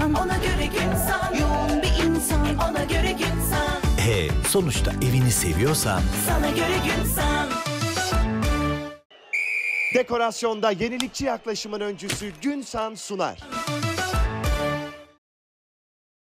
san Ona göre gün san Yoğun bir insan Ona göre gün san He sonuçta evini seviyorsan Sana göre gün san Dekorasyonda yenilikçi yaklaşımın öncüsü Günsan sunar.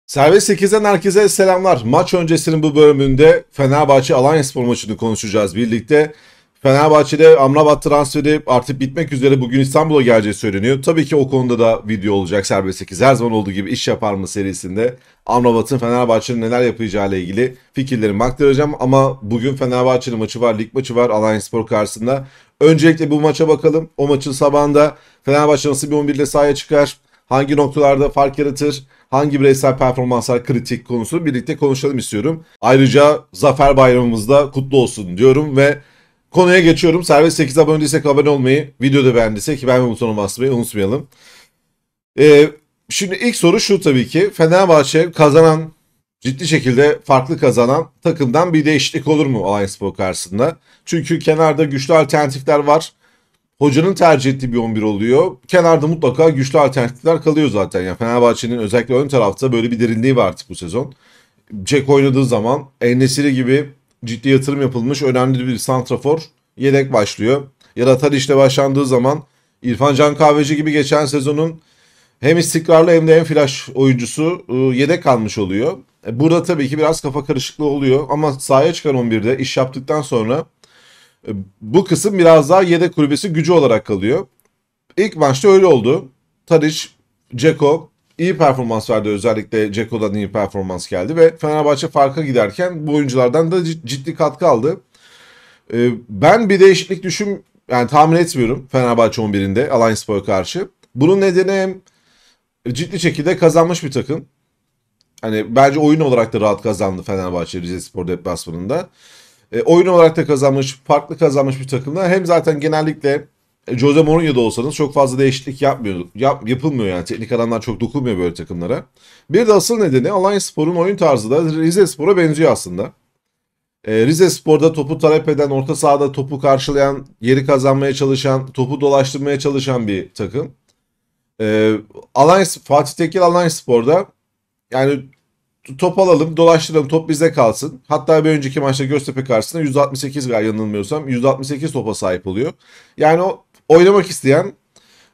Servis 8'den herkese selamlar. Maç öncesinin bu bölümünde Fenerbahçe Alanyaspor maçını konuşacağız birlikte. Fenerbahçe'de Amrabat transferi artık bitmek üzere bugün İstanbul'a geleceği söyleniyor. Tabii ki o konuda da video olacak Serbest 8 her zaman olduğu gibi iş yapar mı serisinde Amrabat'ın Fenerbahçe'nin neler yapacağı ile ilgili fikirlerimi aktaracağım. Ama bugün Fenerbahçe'nin maçı var, lig maçı var Alanya Spor karşısında. Öncelikle bu maça bakalım. O maçın sabahında Fenerbahçe nasıl bir 11 ile sahaya çıkar? Hangi noktalarda fark yaratır? hangi bireysel performanslar kritik konusu birlikte konuşalım istiyorum. Ayrıca Zafer Bayramımız da kutlu olsun diyorum ve Konuya geçiyorum. Serbest 8 abone değilsek abone olmayı, videoda beğendiysek ben ve butonuna basmayı unutmayalım. Ee, şimdi ilk soru şu tabii ki. Fenerbahçe kazanan, ciddi şekilde farklı kazanan takımdan bir değişiklik olur mu Alanyaspor karşısında? Çünkü kenarda güçlü alternatifler var. Hocanın tercih ettiği bir 11 oluyor. Kenarda mutlaka güçlü alternatifler kalıyor zaten. Yani Fenerbahçe'nin özellikle ön tarafta böyle bir derinliği var artık bu sezon. Jack oynadığı zaman Enesiri gibi ciddi yatırım yapılmış önemli bir santrafor yedek başlıyor. Ya da Tadiş'le başlandığı zaman İrfan Can Kahveci gibi geçen sezonun hem istikrarlı hem de en flash oyuncusu e, yedek kalmış oluyor. E, burada tabii ki biraz kafa karışıklığı oluyor ama sahaya çıkan 11'de iş yaptıktan sonra e, bu kısım biraz daha yedek kulübesi gücü olarak kalıyor. İlk maçta öyle oldu. Tadic, Ceko, iyi performans verdi. Özellikle Ceko'dan iyi performans geldi ve Fenerbahçe farka giderken bu oyunculardan da ciddi katkı aldı. Ee, ben bir değişiklik düşün yani tahmin etmiyorum Fenerbahçe 11'inde Alliance Spor'a karşı. Bunun nedeni hem ciddi şekilde kazanmış bir takım. Hani bence oyun olarak da rahat kazandı Fenerbahçe Rizespor deplasmanında. E, oyun olarak da kazanmış, farklı kazanmış bir takımda. Hem zaten genellikle Jose da olsanız çok fazla değişiklik yapmıyor, yap, yapılmıyor yani. Teknik adamlar çok dokunmuyor böyle takımlara. Bir de asıl nedeni Alanya Spor'un oyun tarzı da Rize Spor'a benziyor aslında. E, Rize Spor'da topu talep eden, orta sahada topu karşılayan, yeri kazanmaya çalışan, topu dolaştırmaya çalışan bir takım. E, Alanya, Fatih Tekin Alanya Spor'da yani top alalım, dolaştıralım, top bizde kalsın. Hatta bir önceki maçta Göztepe karşısında 168 gal yanılmıyorsam 168 topa sahip oluyor. Yani o oynamak isteyen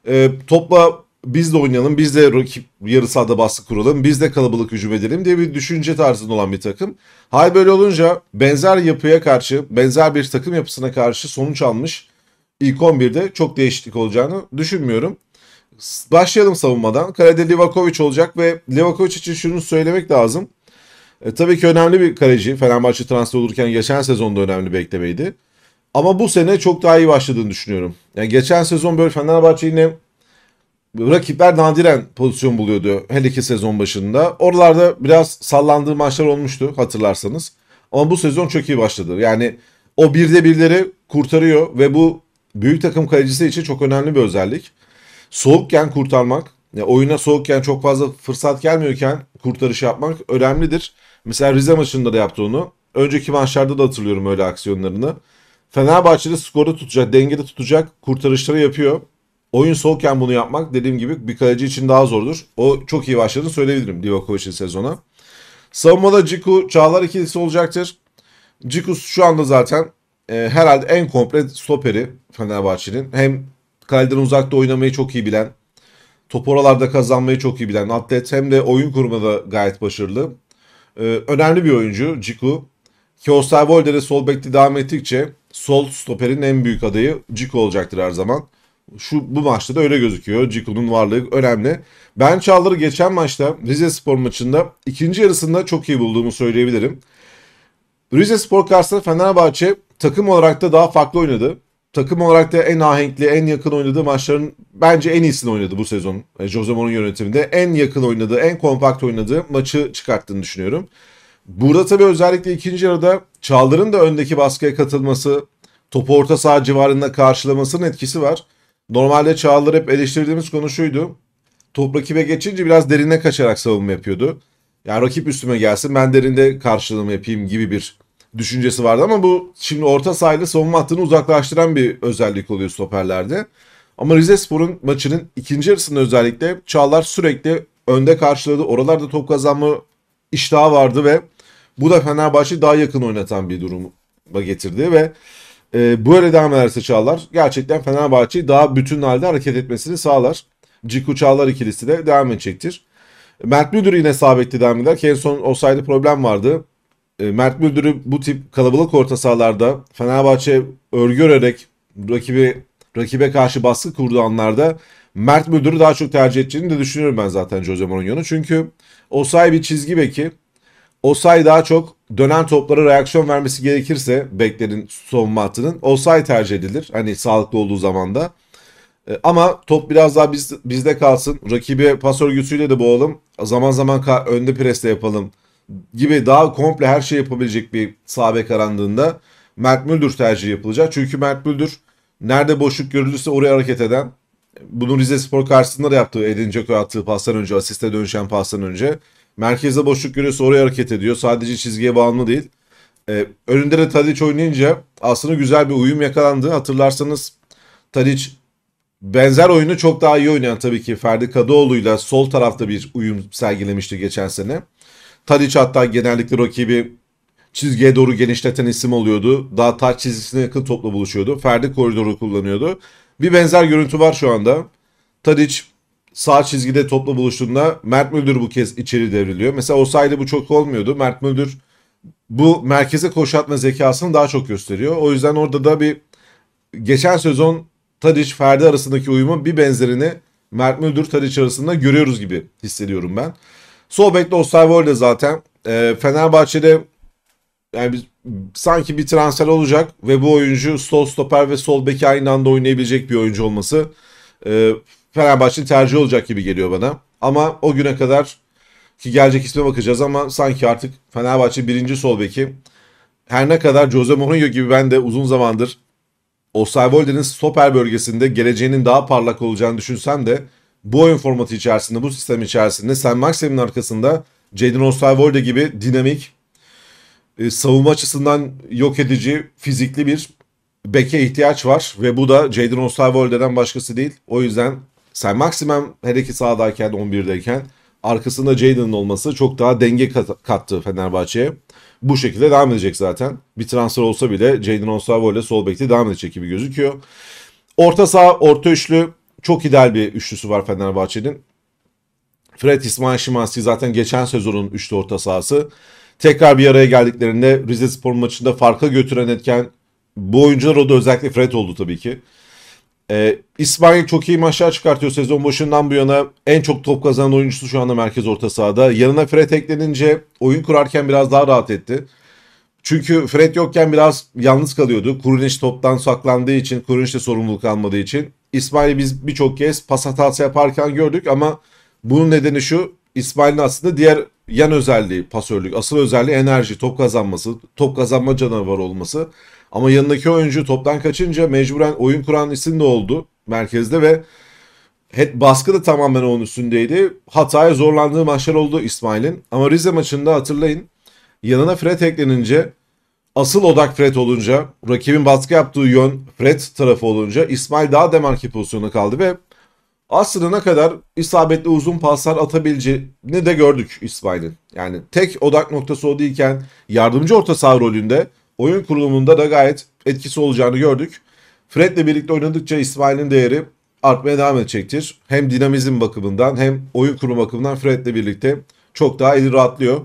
e, topla biz de oynayalım, biz de rakip yarı sahada baskı kuralım, biz de kalabalık hücum edelim diye bir düşünce tarzında olan bir takım. Hal böyle olunca benzer yapıya karşı, benzer bir takım yapısına karşı sonuç almış ilk 11'de çok değişiklik olacağını düşünmüyorum. Başlayalım savunmadan. Kalede Livakovic olacak ve Livakovic için şunu söylemek lazım. E, tabii ki önemli bir kaleci. Fenerbahçe transfer olurken geçen sezonda önemli bir eklemeydi. Ama bu sene çok daha iyi başladığını düşünüyorum. Yani geçen sezon böyle Fenerbahçe yine rakipler nadiren pozisyon buluyordu hele ki sezon başında. Oralarda biraz sallandığı maçlar olmuştu hatırlarsanız. Ama bu sezon çok iyi başladı. Yani o birde birleri kurtarıyor ve bu büyük takım kalecisi için çok önemli bir özellik. Soğukken kurtarmak, yani oyuna soğukken çok fazla fırsat gelmiyorken kurtarış yapmak önemlidir. Mesela Rize maçında da yaptı onu. Önceki maçlarda da hatırlıyorum öyle aksiyonlarını. Fenerbahçe'de skoru tutacak, dengede tutacak kurtarışları yapıyor. Oyun soğukken bunu yapmak dediğim gibi bir kaleci için daha zordur. O çok iyi başladığını söyleyebilirim Livakovic'in sezona. Savunmada Ciku Çağlar ikilisi olacaktır. Ciku şu anda zaten e, herhalde en komple stoperi Fenerbahçe'nin. Hem kaleden uzakta oynamayı çok iyi bilen, top oralarda kazanmayı çok iyi bilen atlet hem de oyun kurmada gayet başarılı. E, önemli bir oyuncu Ciku. Ki Osterwolder'e sol bekli devam ettikçe sol stoperin en büyük adayı Ciko olacaktır her zaman. Şu bu maçta da öyle gözüküyor. Ciko'nun varlığı önemli. Ben Çağlar'ı geçen maçta Rize Spor maçında ikinci yarısında çok iyi bulduğumu söyleyebilirim. Rize Spor karşısında Fenerbahçe takım olarak da daha farklı oynadı. Takım olarak da en ahenkli, en yakın oynadığı maçların bence en iyisini oynadı bu sezon. E, Jose Mourinho yönetiminde en yakın oynadığı, en kompakt oynadığı maçı çıkarttığını düşünüyorum. Burada tabii özellikle ikinci yarıda Çağlar'ın da öndeki baskıya katılması, topu orta saha civarında karşılamasının etkisi var. Normalde Çağlar hep eleştirdiğimiz konu şuydu. Top rakibe geçince biraz derine kaçarak savunma yapıyordu. Yani rakip üstüme gelsin ben derinde karşılığımı yapayım gibi bir düşüncesi vardı ama bu şimdi orta sahayla savunma hattını uzaklaştıran bir özellik oluyor stoperlerde. Ama Rize Spor'un maçının ikinci yarısında özellikle Çağlar sürekli önde karşıladı. Oralarda top kazanma iştahı vardı ve bu da Fenerbahçe'yi daha yakın oynatan bir duruma getirdi ve e, böyle devam ederse Çağlar gerçekten Fenerbahçe'yi daha bütün halde hareket etmesini sağlar. Ciku Çağlar ikilisi de devam edecektir. Mert Müdür yine sabekli devam eder ki en son olsaydı problem vardı. E, Mert Müldür'ü bu tip kalabalık orta sahalarda Fenerbahçe örgü örerek rakibi rakibe karşı baskı kurduğu anlarda Mert Müldür'ü daha çok tercih edeceğini de düşünüyorum ben zaten Jose Mourinho'nun. Çünkü Osay bir çizgi beki Osay daha çok dönen toplara reaksiyon vermesi gerekirse beklerin savunma hattının Osay tercih edilir. Hani sağlıklı olduğu zaman da. E, ama top biraz daha biz, bizde kalsın. rakibi pas örgüsüyle de boğalım. Zaman zaman önde presle yapalım gibi daha komple her şey yapabilecek bir sağ karandığında Mert Müldür tercihi yapılacak. Çünkü Mert Müldür nerede boşluk görülürse oraya hareket eden bunu Rize Spor karşısında da yaptığı Edin Dzeko'ya attığı pastan önce, asiste dönüşen pastan önce Merkezde boşluk görüyorsa oraya hareket ediyor. Sadece çizgiye bağımlı değil. Ee, önünde de Tadic oynayınca aslında güzel bir uyum yakalandı. Hatırlarsanız Tadic benzer oyunu çok daha iyi oynayan tabii ki Ferdi Kadıoğlu'yla sol tarafta bir uyum sergilemişti geçen sene. Tadic hatta genellikle rakibi çizgiye doğru genişleten isim oluyordu. Daha taç çizgisine yakın topla buluşuyordu. Ferdi koridoru kullanıyordu. Bir benzer görüntü var şu anda. Tadic sağ çizgide topla buluştuğunda Mert Müldür bu kez içeri devriliyor. Mesela Osayi'de bu çok olmuyordu. Mert Müldür bu merkeze koşatma zekasını daha çok gösteriyor. O yüzden orada da bir geçen sezon Tadic Ferdi arasındaki uyumun bir benzerini Mert Müldür Tadic arasında görüyoruz gibi hissediyorum ben. Sol bekle Osterwold'e zaten e, Fenerbahçe'de yani biz, sanki bir transfer olacak ve bu oyuncu sol stoper ve sol bek aynı anda oynayabilecek bir oyuncu olması e, Fenerbahçe'nin tercihi olacak gibi geliyor bana. Ama o güne kadar ki gelecek isme bakacağız ama sanki artık Fenerbahçe birinci sol beki her ne kadar Jose Mourinho gibi ben de uzun zamandır Osterwolde'nin stoper bölgesinde geleceğinin daha parlak olacağını düşünsem de bu oyun formatı içerisinde, bu sistem içerisinde Sam Maxim'in arkasında Jadon Osterwolde gibi dinamik, e, savunma açısından yok edici, fizikli bir beke ihtiyaç var ve bu da Jadon Osterwolde'den başkası değil. O yüzden sen maksimum her iki sağdayken 11'deyken arkasında Jaden'ın olması çok daha denge kat, kattı Fenerbahçe'ye. Bu şekilde devam edecek zaten. Bir transfer olsa bile Jaden Onsavo ile sol bekte devam edecek gibi gözüküyor. Orta saha, orta üçlü çok ideal bir üçlüsü var Fenerbahçe'nin. Fred İsmail Şimanski zaten geçen sezonun üçlü orta sahası. Tekrar bir araya geldiklerinde Rize Spor maçında farka götüren etken bu oyuncular o da özellikle Fred oldu tabii ki. Ee, İsmail çok iyi maçlar çıkartıyor sezon başından bu yana. En çok top kazanan oyuncusu şu anda merkez orta sahada. Yanına Fred eklenince oyun kurarken biraz daha rahat etti. Çünkü Fred yokken biraz yalnız kalıyordu. Kurunic toptan saklandığı için, Kurunic de sorumluluk almadığı için. İsmail'i biz birçok kez pas hatası yaparken gördük ama bunun nedeni şu. İsmail'in aslında diğer yan özelliği pasörlük, asıl özelliği enerji, top kazanması, top kazanma canavarı olması. Ama yanındaki oyuncu toptan kaçınca mecburen oyun kuran isim de oldu merkezde ve het baskı da tamamen onun üstündeydi. Hataya zorlandığı maçlar oldu İsmail'in. Ama Rize maçında hatırlayın yanına Fred eklenince asıl odak Fred olunca rakibin baskı yaptığı yön Fred tarafı olunca İsmail daha demarke pozisyonuna kaldı ve aslında ne kadar isabetli uzun paslar atabileceğini de gördük İsmail'in. Yani tek odak noktası o değilken yardımcı orta saha rolünde oyun kurulumunda da gayet etkisi olacağını gördük. Fred'le birlikte oynadıkça İsmail'in değeri artmaya devam edecektir. Hem dinamizm bakımından hem oyun kurumu bakımından Fred'le birlikte çok daha eli rahatlıyor.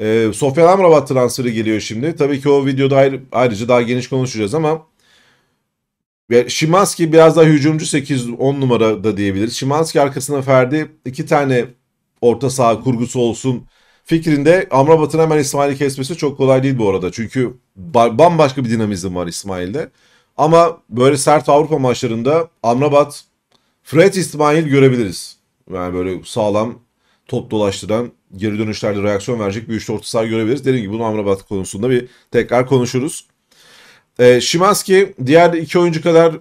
E, Sofyan Amrabat transferi geliyor şimdi. Tabii ki o videoda ayrı, ayrıca daha geniş konuşacağız ama Şimanski biraz daha hücumcu 8-10 da diyebiliriz. Şimanski arkasına Ferdi iki tane orta saha kurgusu olsun fikrinde Amrabat'ın hemen İsmail'i kesmesi çok kolay değil bu arada. Çünkü bambaşka bir dinamizm var İsmail'de. Ama böyle sert Avrupa maçlarında Amrabat, Fred İsmail görebiliriz. Yani böyle sağlam top dolaştıran geri dönüşlerde reaksiyon verecek bir üçlü orta saha görebiliriz. Dediğim gibi bunu Amrabat konusunda bir tekrar konuşuruz. E, ee, Şimanski diğer iki oyuncu kadar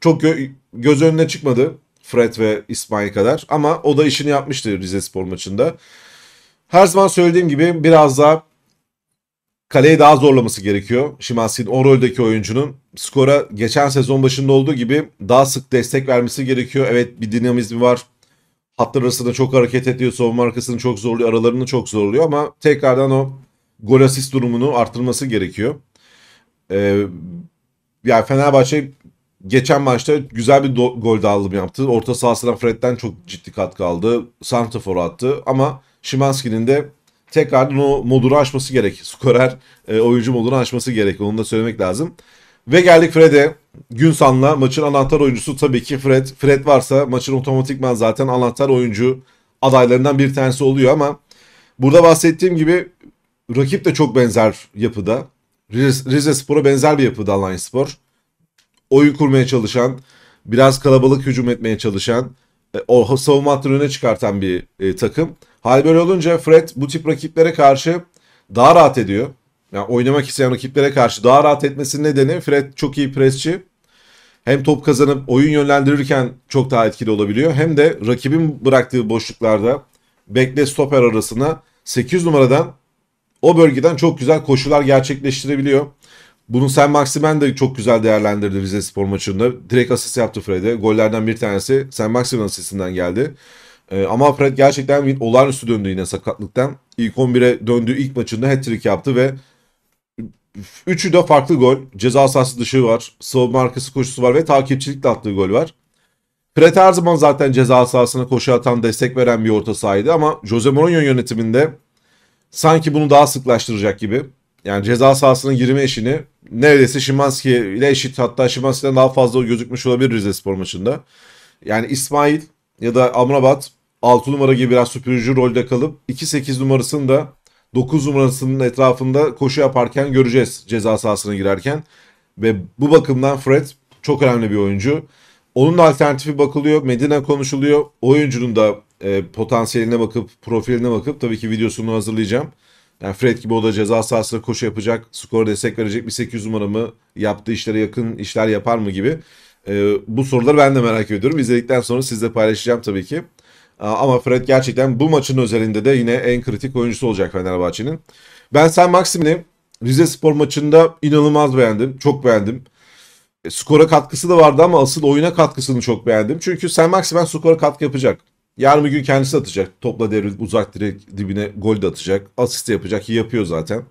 çok gö- göz önüne çıkmadı. Fred ve İsmail kadar ama o da işini yapmıştı Rize Spor maçında. Her zaman söylediğim gibi biraz daha kaleyi daha zorlaması gerekiyor. Şimanski'nin 10 roldeki oyuncunun skora geçen sezon başında olduğu gibi daha sık destek vermesi gerekiyor. Evet bir dinamizmi var. Hatlar arasında çok hareket ediyor. Savunma markasını çok zorluyor. Aralarını çok zorluyor ama tekrardan o gol asist durumunu arttırması gerekiyor. Ee, yani Fenerbahçe geçen maçta güzel bir do- gol dağılımı yaptı. Orta sahasından Fred'den çok ciddi katkı aldı. Santafor attı ama Şimanski'nin de tekrardan o modunu açması gerek. Skorer e, oyuncu modunu açması gerek. Onu da söylemek lazım. Ve geldik Fred'e. Günsan'la maçın anahtar oyuncusu tabii ki Fred. Fred varsa maçın otomatikman zaten anahtar oyuncu adaylarından bir tanesi oluyor ama burada bahsettiğim gibi rakip de çok benzer yapıda. Rize, Spor'a benzer bir yapıda Alanya Spor. Oyun kurmaya çalışan, biraz kalabalık hücum etmeye çalışan, e, o savunma hattını öne çıkartan bir e, takım. Hal böyle olunca Fred bu tip rakiplere karşı daha rahat ediyor. Yani oynamak isteyen rakiplere karşı daha rahat etmesinin nedeni Fred çok iyi presçi. Hem top kazanıp oyun yönlendirirken çok daha etkili olabiliyor. Hem de rakibin bıraktığı boşluklarda bekle stoper arasına 8 numaradan o bölgeden çok güzel koşular gerçekleştirebiliyor. Bunu Sen Maximen de çok güzel değerlendirdi Rize Spor maçında. Direkt asist yaptı Fred'e. Gollerden bir tanesi Sen Maximen asistinden geldi. Ee, ama Fred gerçekten olağanüstü döndü yine sakatlıktan. İlk 11'e döndüğü ilk maçında hat-trick yaptı ve üçü de farklı gol. Ceza sahası dışı var. Savunma arkası koşusu var ve takipçilikle attığı gol var. Fred her zaman zaten ceza sahasına koşu atan, destek veren bir orta sahaydı ama Jose Mourinho yönetiminde sanki bunu daha sıklaştıracak gibi. Yani ceza sahasının girme eşini neredeyse Şimanski ile eşit hatta Şimanski'den daha fazla gözükmüş olabilir Rize Spor maçında. Yani İsmail ya da Amrabat 6 numara gibi biraz süpürücü rolde kalıp 2-8 numarasını da 9 numarasının etrafında koşu yaparken göreceğiz ceza sahasına girerken. Ve bu bakımdan Fred çok önemli bir oyuncu. Onun da alternatifi bakılıyor. Medina konuşuluyor. Oyuncunun da e, potansiyeline bakıp, profiline bakıp tabii ki videosunu hazırlayacağım. Yani Fred gibi o da ceza sahasında koşu yapacak, skora destek verecek bir 800 numara mı, yaptığı işlere yakın işler yapar mı gibi. E, bu soruları ben de merak ediyorum. İzledikten sonra sizle paylaşacağım tabii ki. Ee, ama Fred gerçekten bu maçın özelinde de yine en kritik oyuncusu olacak Fenerbahçe'nin. Ben Sen Maksim'ini Rize Spor maçında inanılmaz beğendim. Çok beğendim. E, skora katkısı da vardı ama asıl oyuna katkısını çok beğendim. Çünkü Sen Maksim skora katkı yapacak. Yarın bir gün kendisi atacak. Topla devrilip uzak direkt dibine gol de atacak. Asist de yapacak ki yapıyor zaten.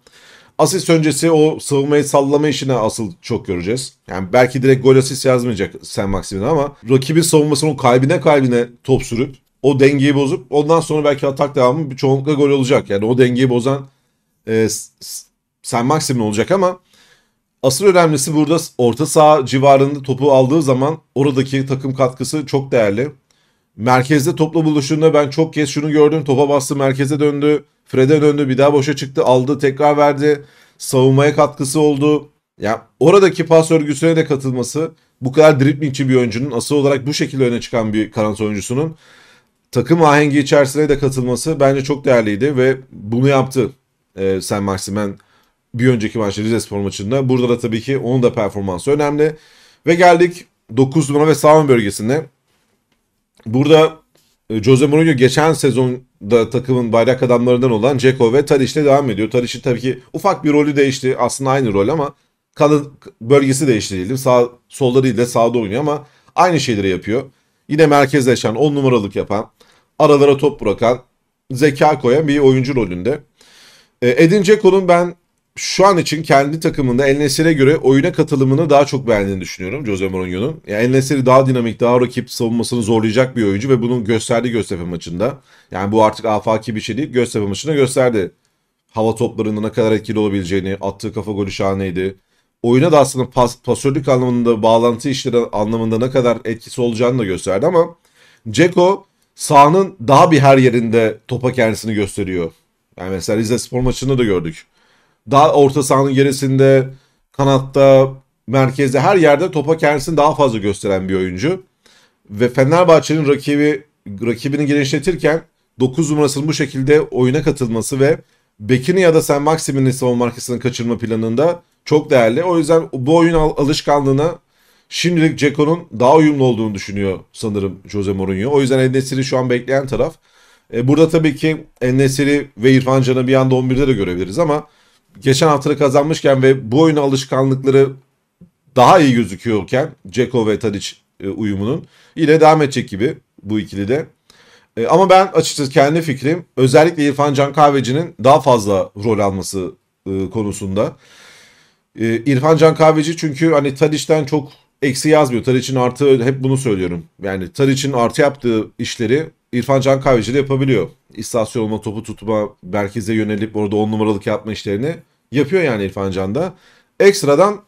Asist öncesi o savunmayı sallama işine asıl çok göreceğiz. Yani belki direkt gol asist yazmayacak Sen Maximin ama rakibin savunmasının kalbine kalbine top sürüp o dengeyi bozup ondan sonra belki atak devamı bir çoğunlukla gol olacak. Yani o dengeyi bozan e, Sen Maximin olacak ama asıl önemlisi burada orta saha civarında topu aldığı zaman oradaki takım katkısı çok değerli. Merkezde topla buluşunda ben çok kez şunu gördüm. Topa bastı merkeze döndü. Fred'e döndü bir daha boşa çıktı aldı tekrar verdi. Savunmaya katkısı oldu. Ya yani oradaki pas örgüsüne de katılması bu kadar driblingçi bir oyuncunun asıl olarak bu şekilde öne çıkan bir kanat oyuncusunun takım ahengi içerisine de katılması bence çok değerliydi ve bunu yaptı ee, Sen Maximen bir önceki maçta Rize Spor maçında. Burada da tabii ki onun da performansı önemli. Ve geldik 9 numara ve sağ bölgesinde. Burada e, Jose Mourinho geçen sezonda takımın bayrak adamlarından olan Ceko ve Tariş'te devam ediyor. Tariş'in tabii ki ufak bir rolü değişti. Aslında aynı rol ama kalın bölgesi değişti Sağ, solda değil de sağda oynuyor ama aynı şeyleri yapıyor. Yine merkezleşen, 10 numaralık yapan, aralara top bırakan, zeka koyan bir oyuncu rolünde. E, Edin Ceko'nun ben şu an için kendi takımında El Nesir'e göre oyuna katılımını daha çok beğendiğini düşünüyorum Jose Mourinho'nun. Yani El Nesir'i daha dinamik, daha rakip savunmasını zorlayacak bir oyuncu ve bunu gösterdi Göztepe maçında. Yani bu artık afaki bir şey değil. Göztepe maçında gösterdi. Hava toplarında ne kadar etkili olabileceğini, attığı kafa golü şahaneydi. Oyuna da aslında pas, pasörlük anlamında, bağlantı işleri anlamında ne kadar etkisi olacağını da gösterdi ama Ceko sahanın daha bir her yerinde topa kendisini gösteriyor. Yani mesela Rize Spor maçında da gördük daha orta sahanın gerisinde, kanatta, merkezde her yerde topa kendisini daha fazla gösteren bir oyuncu. Ve Fenerbahçe'nin rakibi rakibini genişletirken 9 numarasının bu şekilde oyuna katılması ve Bekini ya da Sen Maxim'in savunma arkasını kaçırma planında çok değerli. O yüzden bu oyun al- alışkanlığına şimdilik Ceko'nun daha uyumlu olduğunu düşünüyor sanırım Jose Mourinho. O yüzden Enesiri şu an bekleyen taraf. E, burada tabii ki Enesiri ve İrfan Can'ı bir anda 11'de de görebiliriz ama geçen haftada kazanmışken ve bu oyun alışkanlıkları daha iyi gözüküyorken Ceko ve Tadic e, uyumunun yine devam edecek gibi bu ikili de. E, ama ben açıkçası kendi fikrim özellikle İrfan Can Kahveci'nin daha fazla rol alması e, konusunda. İrfan Can Kahveci çünkü hani Tadic'den çok eksi yazmıyor. Tadic'in artı hep bunu söylüyorum. Yani Tadic'in artı yaptığı işleri İrfan Can Kahveci de yapabiliyor. İstasyon topu tutma, merkeze yönelip orada 10 numaralık yapma işlerini yapıyor yani İrfan Can da. Ekstradan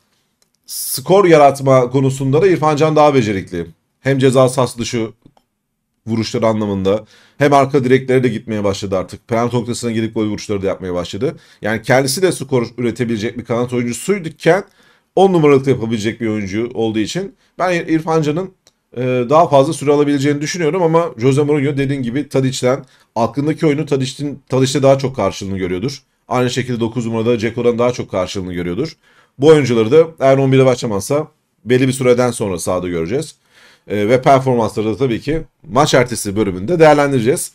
skor yaratma konusunda da İrfan Can daha becerikli. Hem ceza sahası dışı vuruşları anlamında hem arka direklere de gitmeye başladı artık. Penaltı noktasına gidip gol vuruşları da yapmaya başladı. Yani kendisi de skor üretebilecek bir kanat oyuncusuydukken 10 numaralık yapabilecek bir oyuncu olduğu için ben İrfan Can'ın ee, daha fazla süre alabileceğini düşünüyorum ama Jose Mourinho dediğin gibi Tadic'den aklındaki oyunu Tadic'in Tadic'te daha çok karşılığını görüyordur. Aynı şekilde 9 numarada Ceko'dan daha çok karşılığını görüyordur. Bu oyuncuları da eğer 11'e başlamazsa belli bir süreden sonra sahada göreceğiz. E, ve performansları da tabii ki maç ertesi bölümünde değerlendireceğiz.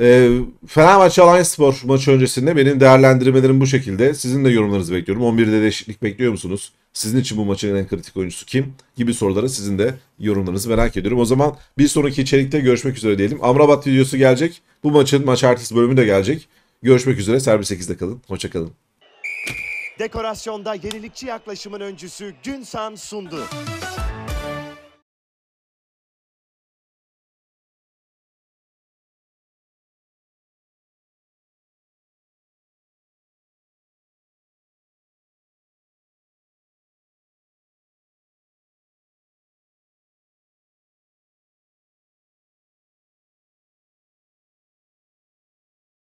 E, Fenerbahçe Alanya Spor maçı öncesinde benim değerlendirmelerim bu şekilde. Sizin de yorumlarınızı bekliyorum. 11'de değişiklik bekliyor musunuz? Sizin için bu maçın en kritik oyuncusu kim? Gibi soruları sizin de yorumlarınızı merak ediyorum. O zaman bir sonraki içerikte görüşmek üzere diyelim. Amrabat videosu gelecek. Bu maçın maç artısı bölümü de gelecek. Görüşmek üzere. Servis 8'de kalın. Hoşçakalın. Dekorasyonda yenilikçi yaklaşımın öncüsü Günsan sundu.